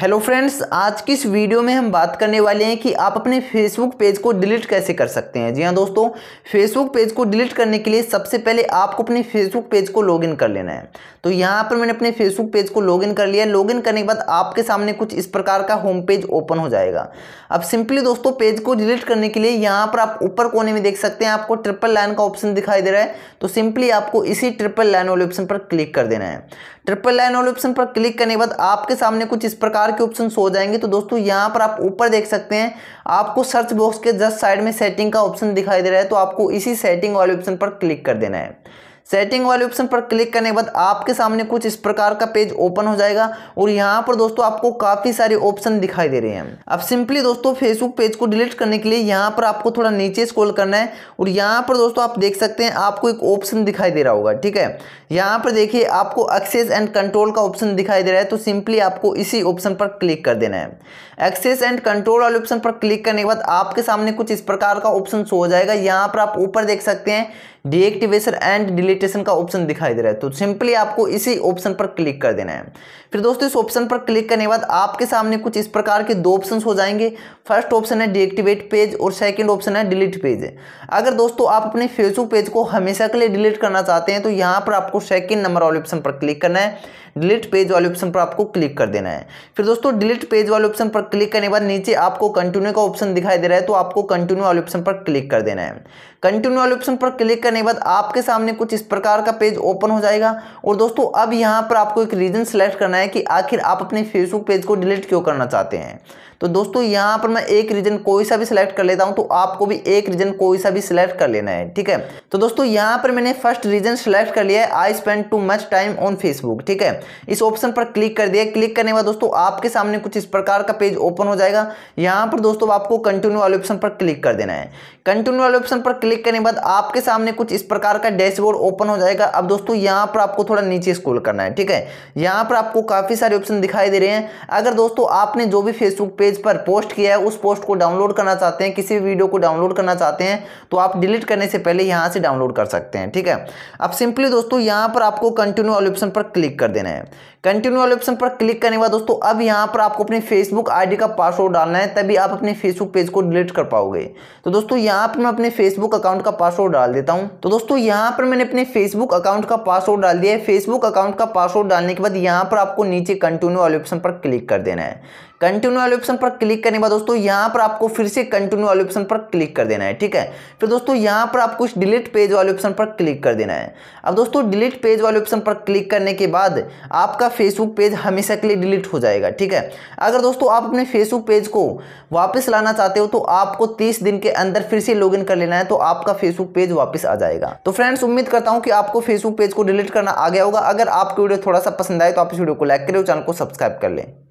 hello friends आज की इस वीडियो में हम बात करने वाले हैं कि आप अपने फेसबुक पेज को डिलीट कैसे कर सकते हैं जी हाँ दोस्तों फेसबुक पेज को डिलीट करने के लिए सबसे पहले आपको अपने फेसबुक पेज को लॉगिन कर लेना है तो यहाँ पर मैंने अपने फेसबुक पेज को लॉगिन कर लिया लॉगिन करने के बाद आपके सामने कुछ इस प्रकार का होम पेज ओपन हो जाएगा अब सिंपली दोस्तों पेज को डिलीट करने के लिए यहाँ पर आप ऊपर कोने में देख सकते हैं आपको ट्रिपल लाइन का ऑप्शन दिखाई दे रहा है तो सिंपली आपको इसी ट्रिपल लाइन वाले ऑप्शन पर क्लिक कर देना है ट्रिपल लाइन वाले ऑप्शन पर क्लिक करने के बाद आपके सामने कुछ इस प्रकार प्रकार के ऑप्शन हो जाएंगे तो दोस्तों यहाँ पर आप ऊपर देख सकते हैं आपको सर्च बॉक्स के जस्ट साइड में सेटिंग का ऑप्शन दिखाई दे रहा है तो आपको इसी सेटिंग वाले ऑप्शन पर क्लिक कर देना है सेटिंग वाले ऑप्शन पर क्लिक करने के बाद आपके सामने कुछ इस प्रकार का पेज ओपन हो जाएगा और यहाँ पर दोस्तों आपको काफ़ी सारे ऑप्शन दिखाई दे रहे हैं अब सिंपली दोस्तों फेसबुक पेज को डिलीट करने के लिए यहाँ पर आपको थोड़ा नीचे स्क्रॉल करना है और यहाँ पर दोस्तों आप देख सकते हैं आपको एक ऑप्शन दिखाई दे रहा होगा ठीक है यहाँ पर देखिए आपको एक्सेस एंड कंट्रोल का ऑप्शन दिखाई दे रहा है तो सिंपली आपको इसी ऑप्शन पर क्लिक कर देना है एक्सेस एंड कंट्रोल वाले ऑप्शन पर क्लिक करने के बाद आपके सामने कुछ इस प्रकार का ऑप्शन शो हो जाएगा यहाँ पर आप ऊपर देख सकते हैं डीएक्टिवेशन एंड डिलीटेशन का ऑप्शन दिखाई दे रहा है तो सिंपली आपको इसी ऑप्शन पर क्लिक कर देना है फिर दोस्तों इस ऑप्शन पर क्लिक करने के बाद आपके सामने कुछ इस प्रकार के दो ऑप्शन हो जाएंगे फर्स्ट ऑप्शन है डीएक्टिवेट पेज और सेकेंड ऑप्शन है डिलीट पेज अगर दोस्तों आप अपने फेसबुक पेज को हमेशा के लिए डिलीट करना चाहते हैं तो यहाँ पर आपको सेकेंड नंबर वाले ऑप्शन पर क्लिक करना है डिलीट पेज वाले ऑप्शन पर आपको क्लिक कर देना है फिर दोस्तों डिलीट पेज वाले ऑप्शन पर क्लिक करने के बाद नीचे आपको कंटिन्यू का ऑप्शन दिखाई दे रहा है तो आपको कंटिन्यू वाले ऑप्शन पर क्लिक कर देना है कंटिन्यू वाले ऑप्शन पर क्लिक करने के बाद आपके सामने कुछ इस प्रकार का पेज ओपन हो जाएगा और दोस्तों अब यहाँ पर आपको एक रीज़न सेलेक्ट करना है कि आखिर आप अपने फेसबुक पेज को डिलीट क्यों करना चाहते हैं तो दोस्तों यहाँ पर मैं एक रीजन कोई सा भी सिलेक्ट कर लेता हूँ तो आपको भी एक रीजन कोई सा भी सिलेक्ट कर लेना है ठीक है तो दोस्तों यहाँ पर मैंने फर्स्ट रीजन सिलेक्ट कर लिया है I spend too much time on Facebook ठीक है इस ऑप्शन पर क्लिक कर दिया क्लिक करने के बाद दोस्तों आपके सामने कुछ इस प्रकार का पेज ओपन हो जाएगा यहाँ पर दोस्तों आपको कंटिन्यू वाले ऑप्शन पर क्लिक कर देना है कंटिन्यू वाले ऑप्शन पर क्लिक क्लिक करने के बाद आपके सामने कुछ इस प्रकार का डैशबोर्ड ओपन हो जाएगा अब दोस्तों यहाँ पर आपको थोड़ा नीचे स्क्रॉल करना है ठीक है यहाँ पर आपको काफ़ी सारे ऑप्शन दिखाई दे रहे हैं अगर दोस्तों आपने जो भी फेसबुक पेज पर पोस्ट किया है उस पोस्ट को डाउनलोड करना चाहते हैं किसी भी वीडियो को डाउनलोड करना चाहते हैं तो आप डिलीट करने से पहले यहाँ से डाउनलोड कर सकते हैं ठीक है अब सिंपली दोस्तों यहाँ पर आपको कंटिन्यू वाले ऑप्शन पर क्लिक कर देना है कंटिन्यू वाले ऑप्शन पर क्लिक करने के बाद दोस्तों अब यहाँ पर आपको अपनी फेसबुक आईडी का पासवर्ड डालना है तभी आप अपने फेसबुक पेज को डिलीट कर पाओगे तो दोस्तों यहाँ पर मैं अपने फेसबुक अकाउंट का पासवर्ड डाल देता हूँ तो दोस्तों यहाँ पर मैंने अपने फेसबुक अकाउंट का पासवर्ड डाल दिया है फेसबुक अकाउंट का पासवर्ड डालने के बाद यहाँ पर आपको नीचे कंटिन्यू वाले ऑप्शन पर क्लिक कर देना है कंटिन्यू वाले ऑप्शन पर क्लिक करने के बाद दोस्तों यहाँ पर आपको फिर से कंटिन्यू वाले ऑप्शन पर क्लिक कर देना है ठीक है फिर दोस्तों यहाँ पर आपको इस डिलीट पेज वाले ऑप्शन पर क्लिक कर देना है अब दोस्तों डिलीट पेज वाले ऑप्शन पर क्लिक करने के बाद आपका फेसबुक पेज हमेशा के लिए डिलीट हो जाएगा ठीक है अगर दोस्तों आप अपने फेसबुक पेज को वापस लाना चाहते हो तो आपको तीस दिन के अंदर फिर से लॉगिन कर लेना है तो आपका फेसबुक पेज वापस आ जाएगा तो फ्रेंड्स उम्मीद करता हूँ कि आपको फेसबुक पेज को डिलीट करना आ गया होगा अगर आपको वीडियो थोड़ा सा पसंद आए तो आप इस वीडियो को लाइक करें और चैनल को सब्सक्राइब कर लें